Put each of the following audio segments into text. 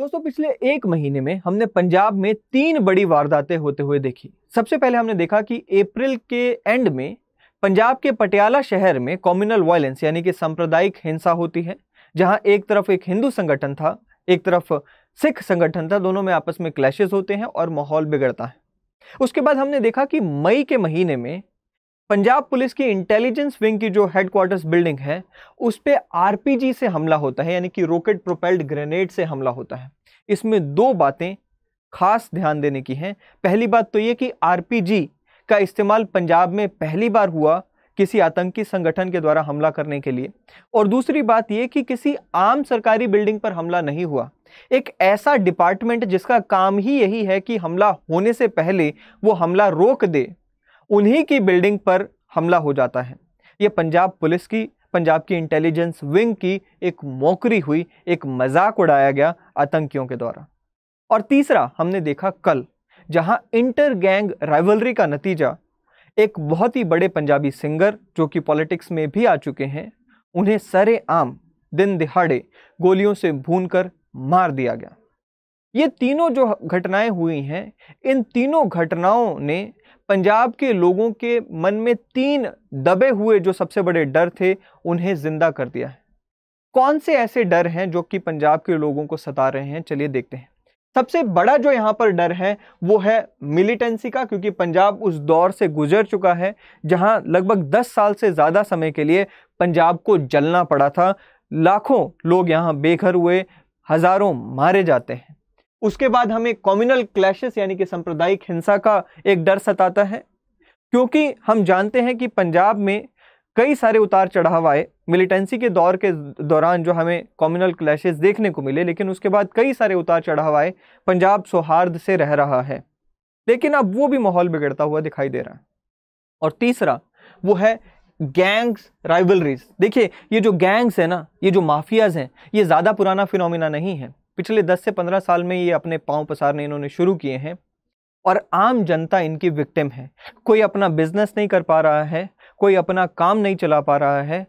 दोस्तों पिछले एक महीने में हमने पंजाब में तीन बड़ी वारदातें होते हुए देखी सबसे पहले हमने देखा कि अप्रैल के एंड में पंजाब के पटियाला शहर में कॉम्युनल वायलेंस यानी कि सांप्रदायिक हिंसा होती है जहां एक तरफ एक हिंदू संगठन था एक तरफ सिख संगठन था दोनों में आपस में क्लैशेज होते हैं और माहौल बिगड़ता है उसके बाद हमने देखा कि मई के महीने में पंजाब पुलिस की इंटेलिजेंस विंग की जो हेडक्वार्टर्स बिल्डिंग है उस पर आर से हमला होता है यानी कि रॉकेट प्रोपेल्ड ग्रेनेड से हमला होता है इसमें दो बातें खास ध्यान देने की हैं पहली बात तो ये कि आर का इस्तेमाल पंजाब में पहली बार हुआ किसी आतंकी संगठन के द्वारा हमला करने के लिए और दूसरी बात यह कि किसी आम सरकारी बिल्डिंग पर हमला नहीं हुआ एक ऐसा डिपार्टमेंट जिसका काम ही यही है कि हमला होने से पहले वो हमला रोक दे उन्हीं की बिल्डिंग पर हमला हो जाता है ये पंजाब पुलिस की पंजाब की इंटेलिजेंस विंग की एक मौकरी हुई एक मजाक उड़ाया गया आतंकियों के द्वारा और तीसरा हमने देखा कल जहां इंटर गैंग राइवलरी का नतीजा एक बहुत ही बड़े पंजाबी सिंगर जो कि पॉलिटिक्स में भी आ चुके हैं उन्हें सरे आम दिन दिहाड़े गोलियों से भून कर मार दिया गया ये तीनों जो घटनाएं हुई हैं इन तीनों घटनाओं ने पंजाब के लोगों के मन में तीन दबे हुए जो सबसे बड़े डर थे उन्हें ज़िंदा कर दिया है कौन से ऐसे डर हैं जो कि पंजाब के लोगों को सता रहे हैं चलिए देखते हैं सबसे बड़ा जो यहाँ पर डर है वो है मिलिटेंसी का क्योंकि पंजाब उस दौर से गुजर चुका है जहाँ लगभग 10 साल से ज़्यादा समय के लिए पंजाब को जलना पड़ा था लाखों लोग यहाँ बेघर हुए हज़ारों मारे जाते हैं उसके बाद हमें कॉम्युनल क्लैशेस यानी कि सांप्रदायिक हिंसा का एक डर सताता है क्योंकि हम जानते हैं कि पंजाब में कई सारे उतार चढ़ाव आए मिलिटेंसी के दौर के दौरान जो हमें कॉम्युनल क्लैशेस देखने को मिले लेकिन उसके बाद कई सारे उतार चढ़ाव आए पंजाब सौहार्द से रह रहा है लेकिन अब वो भी माहौल बिगड़ता हुआ दिखाई दे रहा है और तीसरा वो है गैंग्स राइवलरीज देखिए ये जो गैंग्स है ना ये जो माफियाज़ हैं ये ज़्यादा पुराना फिनोमिना नहीं है पिछले 10 से 15 साल में ये अपने पाँव पसारने इन्होंने शुरू किए हैं और आम जनता इनकी विक्टिम है कोई अपना बिजनेस नहीं कर पा रहा है कोई अपना काम नहीं चला पा रहा है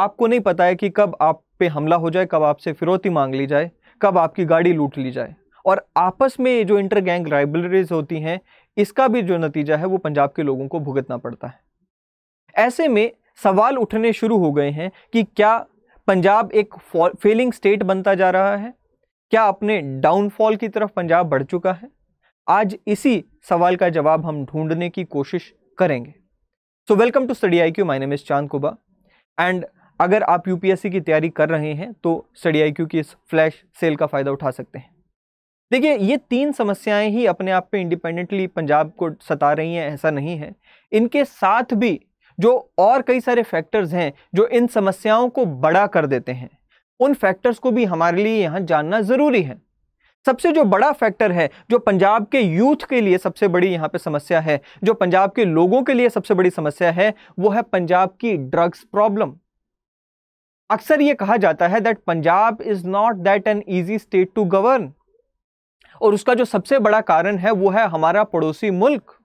आपको नहीं पता है कि कब आप पे हमला हो जाए कब आपसे फिरौती मांग ली जाए कब आपकी गाड़ी लूट ली जाए और आपस में जो इंटर गैंग राइबलरीज होती हैं इसका भी जो नतीजा है वो पंजाब के लोगों को भुगतना पड़ता है ऐसे में सवाल उठने शुरू हो गए हैं कि क्या पंजाब एक फेलिंग स्टेट बनता जा रहा है क्या अपने डाउनफॉल की तरफ पंजाब बढ़ चुका है आज इसी सवाल का जवाब हम ढूंढने की कोशिश करेंगे so welcome to study I Q my name is Chand Kuba and अगर आप यूपीएससी की तैयारी कर रहे हैं तो स्टडी आई क्यू की इस फ्लैश सेल का फ़ायदा उठा सकते हैं देखिए ये तीन समस्याएं ही अपने आप पे इंडिपेंडेंटली पंजाब को सता रही हैं ऐसा नहीं है इनके साथ भी जो और कई सारे फैक्टर्स हैं जो इन समस्याओं को बड़ा कर देते हैं उन फैक्टर्स को भी हमारे लिए यहाँ जानना ज़रूरी है सबसे जो बड़ा फैक्टर है जो पंजाब के यूथ के लिए सबसे बड़ी यहाँ पे समस्या है जो पंजाब के लोगों के लिए सबसे बड़ी समस्या है वो है पंजाब की ड्रग्स प्रॉब्लम अक्सर ये कहा जाता है that Punjab is not that an easy state to govern और उसका जो सबसे बड़ा कारण है वो है हमारा पड़ोसी मुल्क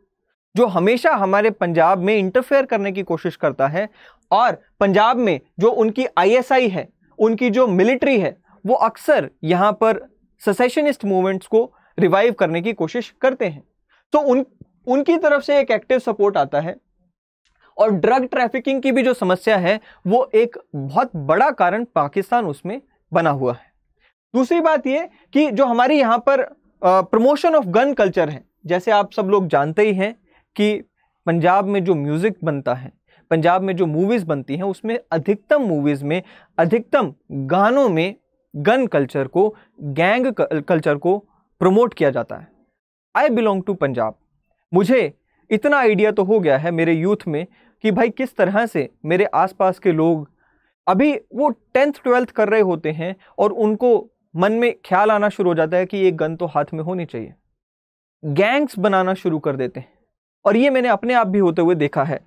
जो हमेशा हमारे पंजाब में इंटरफेयर करने की कोशिश करता है और पंजाब में जो उनकी आईएसआई है उनकी जो मिलिट्री है वो अक्सर यहाँ पर ससेशनिस्ट मूवमेंट्स को रिवाइव करने की कोशिश करते हैं तो उन उनकी तरफ से एक एक्टिव सपोर्ट आता है और ड्रग ट्रैफिकिंग की भी जो समस्या है वो एक बहुत बड़ा कारण पाकिस्तान उसमें बना हुआ है दूसरी बात ये कि जो हमारी यहाँ पर प्रमोशन ऑफ गन कल्चर है जैसे आप सब लोग जानते ही हैं कि पंजाब में जो म्यूज़िक बनता है पंजाब में जो मूवीज़ बनती हैं उसमें अधिकतम मूवीज़ में अधिकतम गानों में गन कल्चर को गैंग कल्चर को प्रमोट किया जाता है आई बिलोंग टू पंजाब मुझे इतना आइडिया तो हो गया है मेरे यूथ में कि भाई किस तरह से मेरे आसपास के लोग अभी वो टेंथ ट्वेल्थ कर रहे होते हैं और उनको मन में ख्याल आना शुरू हो जाता है कि ये गन तो हाथ में होनी चाहिए गैंग्स बनाना शुरू कर देते हैं और ये मैंने अपने आप भी होते हुए देखा है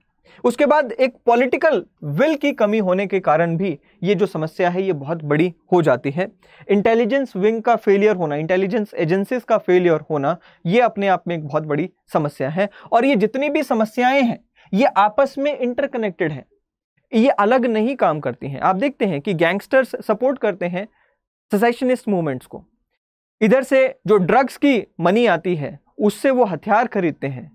उसके बाद एक पॉलिटिकल विल की कमी होने के कारण भी ये जो समस्या है ये बहुत बड़ी हो जाती है इंटेलिजेंस विंग का फेलियर होना इंटेलिजेंस एजेंसीज का फेलियर होना ये अपने आप में एक बहुत बड़ी समस्या है और ये जितनी भी समस्याएं हैं ये आपस में इंटरकनेक्टेड हैं ये अलग नहीं काम करती हैं आप देखते हैं कि गैंगस्टर्स सपोर्ट करते हैं सेसेशनिस्ट मूवमेंट्स को इधर से जो ड्रग्स की मनी आती है उससे वो हथियार खरीदते हैं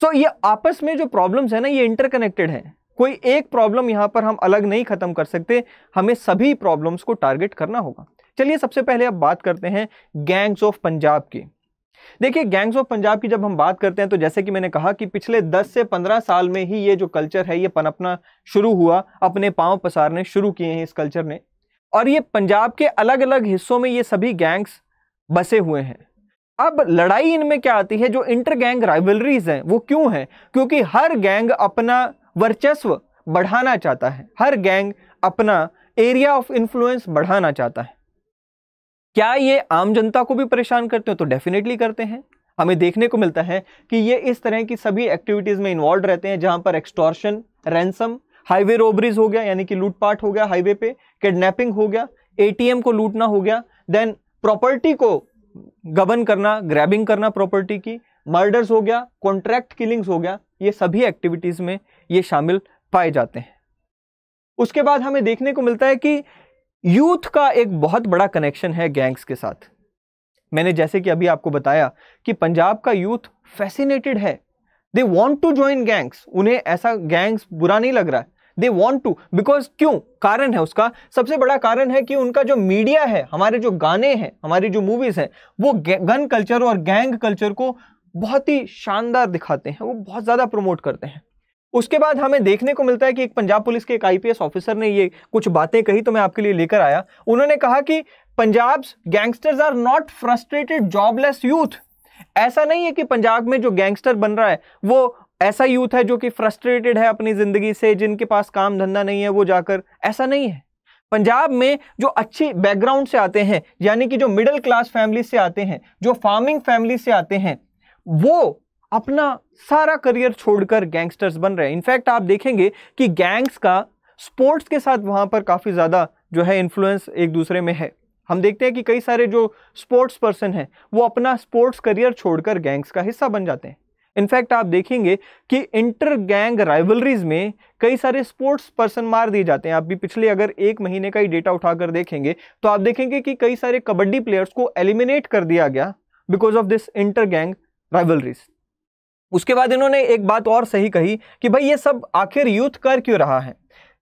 तो ये आपस में जो प्रॉब्लम्स है ना ये इंटरकनेक्टेड है कोई एक प्रॉब्लम यहाँ पर हम अलग नहीं खत्म कर सकते हमें सभी प्रॉब्लम्स को टारगेट करना होगा चलिए सबसे पहले अब बात करते हैं गैंग्स ऑफ पंजाब की देखिए गैंग्स ऑफ पंजाब की जब हम बात करते हैं तो जैसे कि मैंने कहा कि पिछले 10 से 15 साल में ही ये जो कल्चर है ये पनपना शुरू हुआ अपने पांव पसारने शुरू किए हैं इस कल्चर ने और ये पंजाब के अलग अलग हिस्सों में ये सभी गैंग्स बसे हुए हैं अब लड़ाई इनमें क्या आती है जो इंटर गैंग राइवलरीज हैं वो क्यों है क्योंकि हर गैंग अपना वर्चस्व बढ़ाना चाहता है हर गैंग अपना एरिया ऑफ इन्फ्लुएंस बढ़ाना चाहता है क्या ये आम जनता को भी परेशान करते हो तो डेफिनेटली करते हैं हमें देखने को मिलता है कि ये इस तरह की सभी एक्टिविटीज़ में इन्वॉल्व रहते हैं जहाँ पर एक्सटॉर्शन रैंसम हाईवे रोबरीज हो गया यानी कि लूटपाट हो गया हाईवे पे किडनैपिंग हो गया एटीएम को लूटना हो गया देन प्रॉपर्टी को गबन करना ग्रैबिंग करना प्रॉपर्टी की मर्डर्स हो गया कॉन्ट्रैक्ट किलिंग्स हो गया ये सभी एक्टिविटीज़ में ये शामिल पाए जाते हैं उसके बाद हमें देखने को मिलता है कि यूथ का एक बहुत बड़ा कनेक्शन है गैंग्स के साथ मैंने जैसे कि अभी आपको बताया कि पंजाब का यूथ फैसिनेटेड है they want to join gangs उन्हें ऐसा गैंग्स बुरा नहीं लग रहा है दे वॉन्ट टू बिकॉज क्यों कारण है उसका सबसे बड़ा कारण है कि उनका जो मीडिया है हमारे जो गाने हैं हमारी जो मूवीज़ हैं वो गन कल्चर और गैंग कल्चर को बहुत ही शानदार दिखाते हैं वो बहुत ज़्यादा प्रमोट करते हैं उसके बाद हमें देखने को मिलता है कि एक पंजाब पुलिस के एक आईपीएस ऑफिसर ने ये कुछ बातें कही तो मैं आपके लिए लेकर आया उन्होंने कहा कि Punjab gangsters are not frustrated jobless youth ऐसा नहीं है कि पंजाब में जो गैंगस्टर बन रहा है वो ऐसा यूथ है जो कि फ्रस्ट्रेटेड है अपनी ज़िंदगी से जिनके पास काम धंधा नहीं है वो जाकर ऐसा नहीं है पंजाब में जो अच्छे बैकग्राउंड से आते हैं यानी कि जो मिडिल क्लास फैमिली से आते हैं जो फार्मिंग फैमिली से आते हैं वो अपना सारा करियर छोड़कर गैंगस्टर्स बन रहे हैं इनफैक्ट आप देखेंगे कि गैंग्स का स्पोर्ट्स के साथ वहाँ पर काफ़ी ज़्यादा जो है इन्फ्लुएंस एक दूसरे में है हम देखते हैं कि कई सारे जो स्पोर्ट्स पर्सन हैं वो अपना स्पोर्ट्स करियर छोड़कर गैंग्स का हिस्सा बन जाते हैं इनफैक्ट आप देखेंगे कि इंटर गैंग राइवलरीज में कई सारे स्पोर्ट्स पर्सन मार दिए जाते हैं आप भी पिछले अगर एक महीने का ही डेटा उठाकर देखेंगे तो आप देखेंगे कि कई सारे कबड्डी प्लेयर्स को एलिमिनेट कर दिया गया because of this inter gang rivalries उसके बाद इन्होंने एक बात और सही कही कि भाई ये सब आखिर यूथ कर क्यों रहा है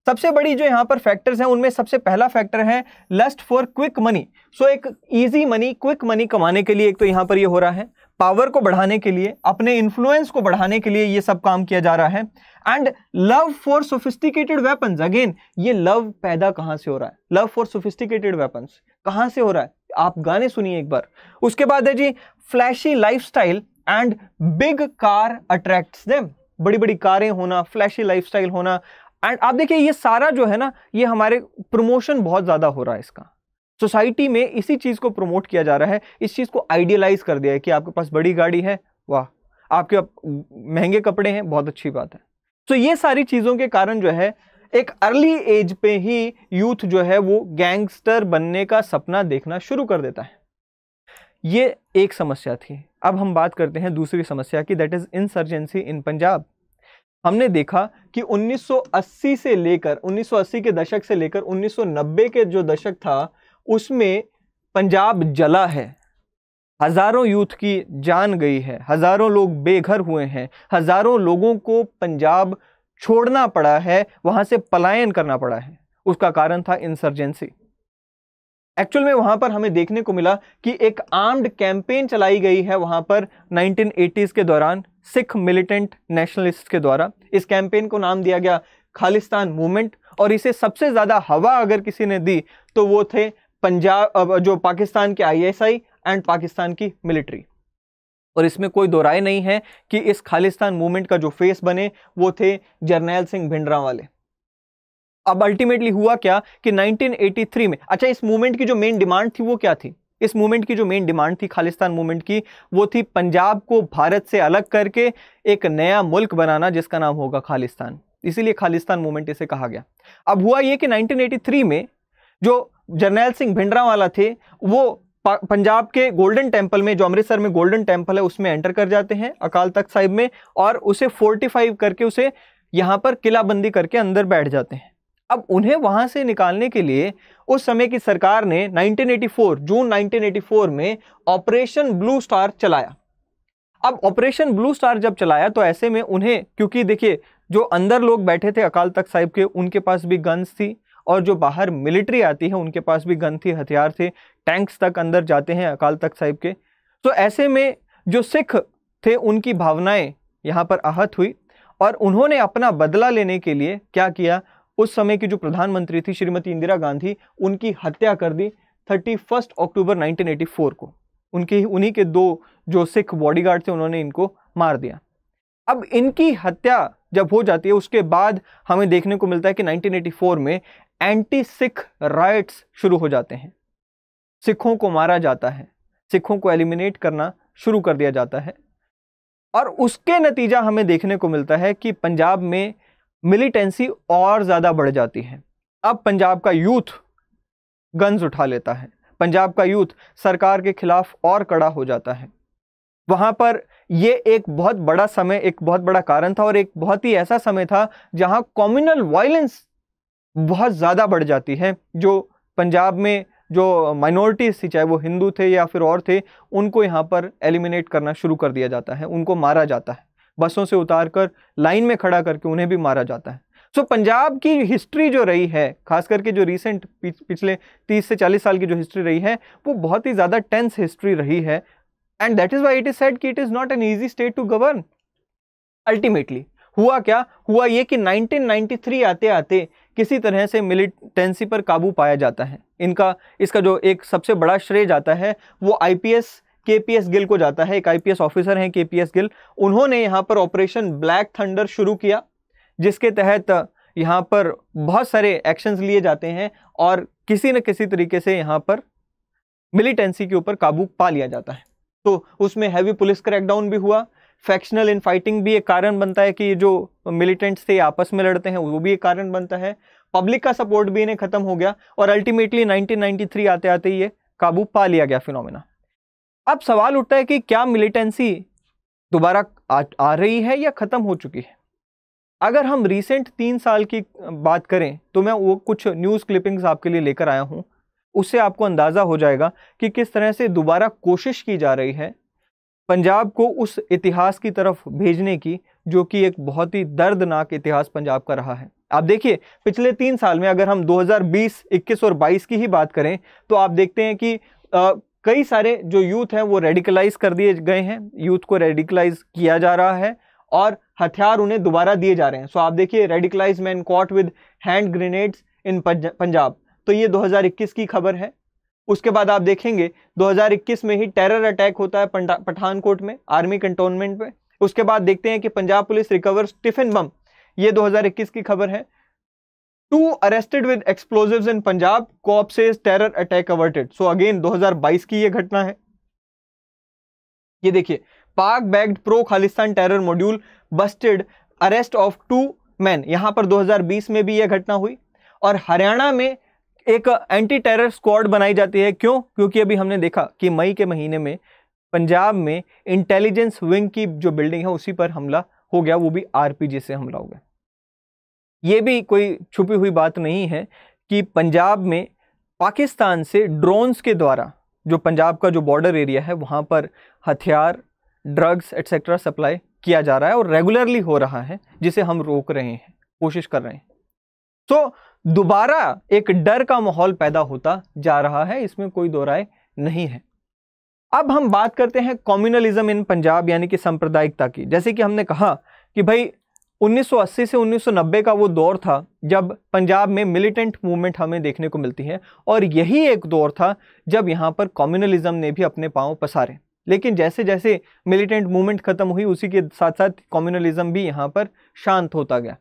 सबसे बड़ी जो यहाँ पर फैक्टर्स हैं उनमें सबसे पहला फैक्टर है lust for quick money so एक ईजी मनी क्विक मनी कमाने के लिए एक तो यहाँ पर ये यह हो रहा है पावर को बढ़ाने के लिए अपने इन्फ्लुएंस को बढ़ाने के लिए ये सब काम किया जा रहा है and love for sophisticated weapons again ये लव पैदा कहाँ से हो रहा है लव फॉर सोफिस्टिकेटेड वेपन्स कहाँ से हो रहा है आप गाने सुनिए एक बार उसके बाद है जी flashy life and big car attracts them बड़ी बड़ी कारें होना फ्लैशी लाइफस्टाइल होना एंड आप देखिए ये सारा जो है ना ये हमारे प्रमोशन बहुत ज़्यादा हो रहा है इसका सोसाइटी में इसी चीज़ को प्रमोट किया जा रहा है इस चीज़ को आइडियलाइज कर दिया है कि आपके पास बड़ी गाड़ी है वाह आपके आप, महंगे कपड़े हैं बहुत अच्छी बात है तो ये सारी चीज़ों के कारण जो है एक अर्ली एज पे ही यूथ जो है वो गैंगस्टर बनने का सपना देखना शुरू कर देता है ये एक समस्या थी अब हम बात करते हैं दूसरी समस्या की that is insurgency in Punjab हमने देखा कि 1980 से लेकर 1980 के दशक से लेकर 1990 के जो दशक था उसमें पंजाब जला है हज़ारों यूथ की जान गई है हज़ारों लोग बेघर हुए हैं हज़ारों लोगों को पंजाब छोड़ना पड़ा है वहाँ से पलायन करना पड़ा है उसका कारण था इंसर्जेंसी एक्चुअल में वहाँ पर हमें देखने को मिला कि एक आर्म्ड कैंपेन चलाई गई है वहाँ पर 1980s के दौरान सिख मिलिटेंट नेशनलिस्ट के द्वारा इस कैंपेन को नाम दिया गया खालिस्तान मूवमेंट और इसे सबसे ज़्यादा हवा अगर किसी ने दी तो वो थे पंजाब जो पाकिस्तान के आईएसआई एंड पाकिस्तान की मिलिट्री और इसमें कोई दो राय नहीं है कि इस खालिस्तान मूवमेंट का जो फेस बने वो थे जर्नैल सिंह भिंडरा वाले अब अल्टीमेटली हुआ क्या कि 1983 में अच्छा इस मूवमेंट की जो मेन डिमांड थी वो क्या थी इस मूवमेंट की जो मेन डिमांड थी खालिस्तान मूवमेंट की वो थी पंजाब को भारत से अलग करके एक नया मुल्क बनाना जिसका नाम होगा खालिस्तान इसीलिए खालिस्तान मूवमेंट इसे कहा गया अब हुआ ये कि 1983 में जो जर्नैल सिंह भिंडरावाला थे वो पंजाब के गोल्डन टेम्पल में जो अमृतसर में गोल्डन टेम्पल है उसमें एंटर कर जाते हैं अकाल तख्त साहिब में और उसे फोर्टिफाइव करके उसे यहाँ पर किलाबंदी करके अंदर बैठ जाते हैं अब उन्हें वहां से निकालने के लिए उस समय की सरकार ने 1984 जून 1984 में ऑपरेशन ब्लू स्टार चलाया अब ऑपरेशन ब्लू स्टार जब चलाया तो ऐसे में उन्हें क्योंकि देखिए जो अंदर लोग बैठे थे अकाल तख्त साहिब के उनके पास भी गन्स थी और जो बाहर मिलिट्री आती है उनके पास भी गन थी हथियार थे टैंक्स तक अंदर जाते हैं अकाल तख्त साहिब के तो ऐसे में जो सिख थे उनकी भावनाएं यहाँ पर आहत हुई और उन्होंने अपना बदला लेने के लिए क्या किया उस समय की जो प्रधानमंत्री थी श्रीमती इंदिरा गांधी उनकी हत्या कर दी थर्टी फर्स्ट अक्टूबर 1984 को उनके उन्हीं के दो जो सिख बॉडीगार्ड थे उन्होंने इनको मार दिया अब इनकी हत्या जब हो जाती है उसके बाद हमें देखने को मिलता है कि 1984 में एंटी सिख राइट्स शुरू हो जाते हैं सिखों को मारा जाता है सिखों को एलिमिनेट करना शुरू कर दिया जाता है और उसके नतीजा हमें देखने को मिलता है कि पंजाब में मिलिटेंसी और ज़्यादा बढ़ जाती है अब पंजाब का यूथ गन्स उठा लेता है पंजाब का यूथ सरकार के खिलाफ और कड़ा हो जाता है वहाँ पर ये एक बहुत बड़ा समय एक बहुत बड़ा कारण था और एक बहुत ही ऐसा समय था जहाँ कॉम्युनल वायलेंस बहुत ज़्यादा बढ़ जाती है जो पंजाब में जो माइनॉरिटीज़ थी चाहे वो हिंदू थे या फिर और थे उनको यहाँ पर एलिमिनेट करना शुरू कर दिया जाता है उनको मारा जाता है बसों से उतार कर लाइन में खड़ा करके उन्हें भी मारा जाता है सो so, पंजाब की हिस्ट्री जो रही है खास करके जो रिसेंट पिछले 30 से 40 साल की जो हिस्ट्री रही है वो बहुत ही ज़्यादा टेंस हिस्ट्री रही है and that is why it is said कि it is not an easy state to govern ultimately हुआ क्या हुआ ये कि 1993 आते आते किसी तरह से मिलिटेंसी पर काबू पाया जाता है इनका इसका जो एक सबसे बड़ा श्रेय जाता है वो आईपीएस केपीएस गिल को जाता है एक आईपीएस ऑफिसर हैं केपीएस गिल उन्होंने यहाँ पर ऑपरेशन ब्लैक थंडर शुरू किया जिसके तहत यहाँ पर बहुत सारे एक्शंस लिए जाते हैं और किसी न किसी तरीके से यहाँ पर मिलिटेंसी के ऊपर काबू पा लिया जाता है तो उसमें हैवी पुलिस क्रैकडाउन भी हुआ फैक्शनल इन फाइटिंग भी एक कारण बनता है कि ये जो मिलिटेंट्स थे आपस में लड़ते हैं वो भी एक कारण बनता है पब्लिक का सपोर्ट भी इन्हें खत्म हो गया और अल्टीमेटली 1993 आते आते ये काबू पा लिया गया फिनोमिना अब सवाल उठता है कि क्या मिलिटेंसी दोबारा आ, आ रही है या ख़त्म हो चुकी है अगर हम रिसेंट तीन साल की बात करें तो मैं वो कुछ न्यूज़ क्लिपिंग्स आपके लिए लेकर आया हूँ उससे आपको अंदाज़ा हो जाएगा कि किस तरह से दोबारा कोशिश की जा रही है पंजाब को उस इतिहास की तरफ भेजने की जो कि एक बहुत ही दर्दनाक इतिहास पंजाब का रहा है आप देखिए पिछले तीन साल में अगर हम 2020, 21 और 22 की ही बात करें तो आप देखते हैं कि आ, कई सारे जो यूथ हैं वो रेडिकलाइज कर दिए गए हैं यूथ को रेडिकलाइज किया जा रहा है और हथियार उन्हें दोबारा दिए जा रहे हैं सो आप देखिए radicalise man caught with hand grenades in Punjab तो ये 2021 की खबर है उसके बाद आप देखेंगे 2021 में ही टेरर अटैक होता है पठानकोट में आर्मी कंटोनमेंट में उसके बाद देखते हैं कि Punjab police recovers tiffin bomb ये 2021 की खबर है two arrested with explosive in Punjab cop से terror attack averted so again 2022 की यह घटना है ये देखिए Pak backed pro Khalistan terror module busted arrest of two man यहां पर 2020 में भी यह घटना हुई और हरियाणा में एक एंटी टेरर स्क्वाड बनाई जाती है क्यों क्योंकि अभी हमने देखा कि मई के महीने में पंजाब में इंटेलिजेंस विंग की जो बिल्डिंग है उसी पर हमला हो गया वो भी आरपीजी से हमला हो गया ये भी कोई छुपी हुई बात नहीं है कि पंजाब में पाकिस्तान से ड्रोन्स के द्वारा जो पंजाब का जो बॉर्डर एरिया है वहाँ पर हथियार ड्रग्स एट्सेट्रा सप्लाई किया जा रहा है और रेगुलरली हो रहा है जिसे हम रोक रहे हैं कोशिश कर रहे हैं तो दोबारा एक डर का माहौल पैदा होता जा रहा है इसमें कोई दो राय नहीं है अब हम बात करते हैं कॉम्युनलिज्म इन पंजाब यानी कि सांप्रदायिकता की जैसे कि हमने कहा कि भाई 1980 से 1990 का वो दौर था जब पंजाब में मिलिटेंट मूवमेंट हमें देखने को मिलती है और यही एक दौर था जब यहाँ पर कम्युनलिज्म ने भी अपने पाँव पसारे लेकिन जैसे जैसे मिलिटेंट मूवमेंट ख़त्म हुई उसी के साथ साथ कम्युनलिज्म भी यहाँ पर शांत होता गया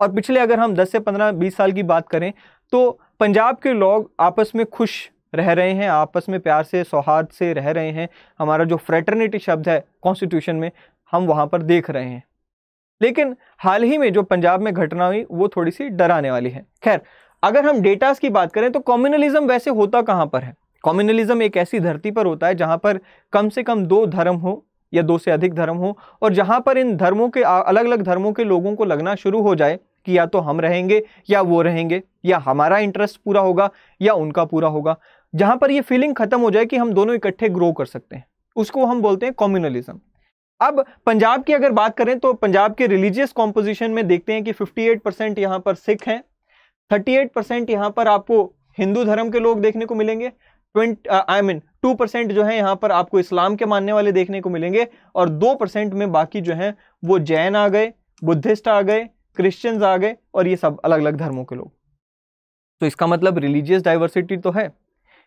और पिछले अगर हम 10 से 15 20 साल की बात करें तो पंजाब के लोग आपस में खुश रह रहे हैं आपस में प्यार से सौहार्द से रह रहे हैं हमारा जो फ्रेटर्निटी शब्द है कॉन्स्टिट्यूशन में हम वहाँ पर देख रहे हैं लेकिन हाल ही में जो पंजाब में घटना हुई वो थोड़ी सी डराने वाली है खैर अगर हम डेटास की बात करें तो कॉम्युनलिज्म वैसे होता कहाँ पर है कॉम्युनलिज्म एक ऐसी धरती पर होता है जहाँ पर कम से कम दो धर्म हो या दो से अधिक धर्म हो और जहाँ पर इन धर्मों के अलग अलग धर्मों के लोगों को लगना शुरू हो जाए कि या तो हम रहेंगे या वो रहेंगे या हमारा इंटरेस्ट पूरा होगा या उनका पूरा होगा जहाँ पर ये फीलिंग ख़त्म हो जाए कि हम दोनों इकट्ठे ग्रो कर सकते हैं उसको हम बोलते हैं कॉम्युनलिज्म अब पंजाब की अगर बात करें तो पंजाब के रिलीजियस कॉम्पोजिशन में देखते हैं कि 58 परसेंट यहाँ पर सिख हैं 38 परसेंट यहाँ पर आपको हिंदू धर्म के लोग देखने को मिलेंगे twenty I mean two percent जो है यहाँ पर आपको इस्लाम के मानने वाले देखने को मिलेंगे और दो परसेंट में बाकी जो हैं वो जैन आ गए बुद्धिस्ट आ गए क्रिश्चियंस आ गए और ये सब अलग अलग धर्मों के लोग तो इसका मतलब रिलीजियस डाइवर्सिटी तो है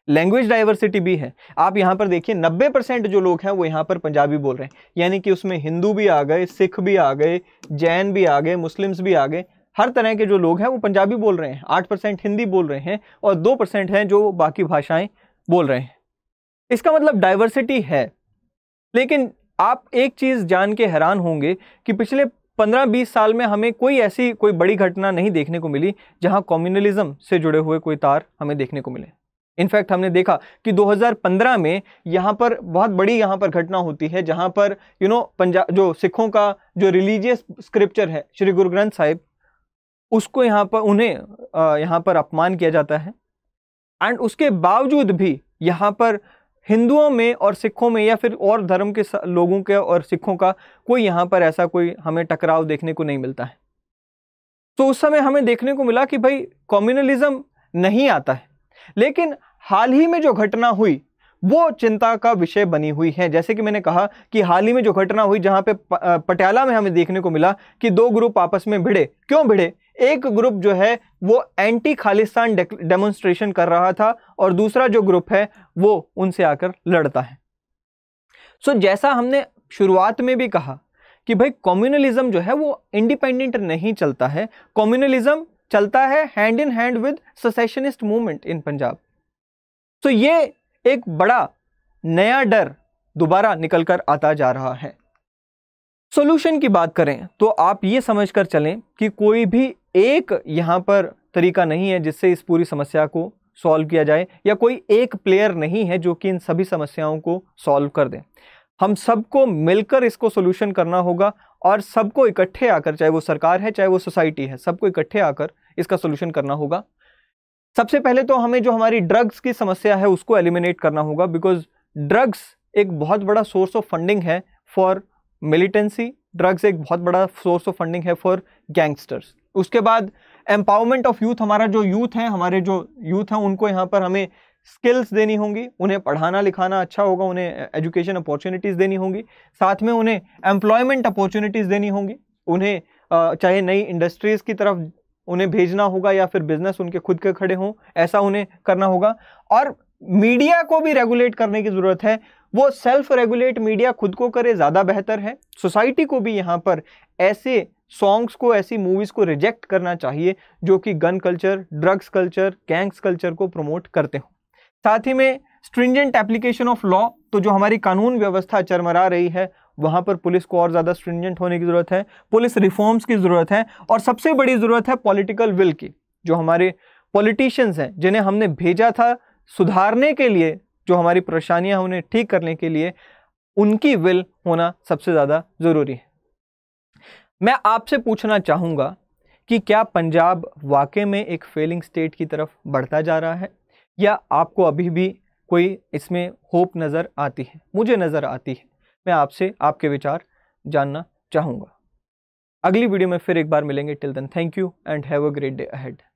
लैंग्वेज डाइवर्सिटी भी है आप यहाँ पर देखिए 90 परसेंट जो लोग हैं वो यहाँ पर पंजाबी बोल रहे हैं यानी कि उसमें हिंदू भी आ गए सिख भी आ गए जैन भी आ गए मुस्लिम्स भी आ गए हर तरह के जो लोग हैं वो पंजाबी बोल रहे हैं आठ परसेंट हिंदी बोल रहे हैं और दो परसेंट हैं जो बाकी भाषाएं बोल रहे हैं इसका मतलब डाइवर्सिटी है लेकिन आप एक चीज़ जान के हैरान होंगे कि पिछले पंद्रह बीस साल में हमें कोई ऐसी कोई बड़ी घटना नहीं देखने को मिली जहाँ कम्युनलिज्म से जुड़े हुए कोई तार हमें देखने को मिले इनफैक्ट हमने देखा कि 2015 में यहाँ पर बहुत बड़ी यहाँ पर घटना होती है जहाँ पर यू नो पंजाब जो सिखों का जो रिलीजियस स्क्रिप्चर है श्री गुरु ग्रंथ साहिब उसको यहाँ पर उन्हें यहाँ पर अपमान किया जाता है एंड उसके बावजूद भी यहाँ पर हिंदुओं में और सिखों में या फिर और धर्म के लोगों के और सिखों का कोई यहाँ पर ऐसा कोई हमें टकराव देखने को नहीं मिलता है तो उस समय हमें देखने को मिला कि भाई कम्युनलिज़्म नहीं आता है लेकिन हाल ही में जो घटना हुई वो चिंता का विषय बनी हुई है जैसे कि मैंने कहा कि हाल ही में जो घटना हुई जहां पे पटियाला में हमें देखने को मिला कि दो ग्रुप आपस में भिड़े क्यों भिड़े एक ग्रुप जो है वो एंटी खालिस्तान डेमोन्स्ट्रेशन कर रहा था और दूसरा जो ग्रुप है वो उनसे आकर लड़ता है सो जैसा हमने शुरुआत में भी कहा कि भाई कम्युनलिज्म जो है वो इंडिपेंडेंट नहीं चलता है कम्युनलिज्म चलता है hand in hand with secessionist movement in Punjab तो ये एक बड़ा नया डर दोबारा निकल कर आता जा रहा है सॉल्यूशन की बात करें तो आप ये समझ कर चलें कि कोई भी एक यहाँ पर तरीका नहीं है जिससे इस पूरी समस्या को सॉल्व किया जाए या कोई एक प्लेयर नहीं है जो कि इन सभी समस्याओं को सॉल्व कर दें हम सबको मिलकर इसको सोल्यूशन करना होगा और सबको इकट्ठे आकर चाहे वो सरकार है चाहे वो सोसाइटी है सबको इकट्ठे आकर इसका सोल्यूशन करना होगा सबसे पहले तो हमें जो हमारी ड्रग्स की समस्या है उसको एलिमिनेट करना होगा बिकॉज ड्रग्स एक बहुत बड़ा सोर्स ऑफ फंडिंग है फॉर मिलिटेंसी ड्रग्स एक बहुत बड़ा सोर्स ऑफ फंडिंग है फॉर गैंगस्टर्स उसके बाद एम्पावरमेंट ऑफ यूथ हमारा जो यूथ है हमारे जो यूथ हैं उनको यहाँ पर हमें स्किल्स देनी होंगी उन्हें पढ़ाना लिखाना अच्छा होगा उन्हें एजुकेशन अपॉर्चुनिटीज़ देनी होंगी साथ में उन्हें एम्प्लॉयमेंट अपॉर्चुनिटीज़ देनी होंगी उन्हें चाहे नई इंडस्ट्रीज़ की तरफ उन्हें भेजना होगा या फिर बिजनेस उनके खुद के खड़े हों ऐसा उन्हें करना होगा और मीडिया को भी रेगुलेट करने की ज़रूरत है वो सेल्फ रेगुलेट मीडिया खुद को करे ज़्यादा बेहतर है सोसाइटी को भी यहाँ पर ऐसे सॉन्ग्स को ऐसी मूवीज़ को रिजेक्ट करना चाहिए जो कि gun culture drugs culture gangs culture को प्रमोट करते हों साथ ही में स्ट्रिंजेंट एप्लीकेशन ऑफ लॉ तो जो हमारी कानून व्यवस्था चरमरा रही है वहाँ पर पुलिस को और ज़्यादा स्ट्रिंजेंट होने की ज़रूरत है पुलिस रिफॉर्म्स की ज़रूरत है और सबसे बड़ी ज़रूरत है पॉलिटिकल विल की जो हमारे पॉलिटिशियंस हैं जिन्हें हमने भेजा था सुधारने के लिए जो हमारी परेशानियाँ उन्हें ठीक करने के लिए उनकी विल होना सबसे ज़्यादा ज़रूरी है मैं आपसे पूछना चाहूँगा कि क्या पंजाब वाकई में एक फेलिंग स्टेट की तरफ बढ़ता जा रहा है या आपको अभी भी कोई इसमें होप नज़र आती है मुझे नज़र आती है मैं आपसे आपके विचार जानना चाहूँगा अगली वीडियो में फिर एक बार मिलेंगे till then thank you and have a great day ahead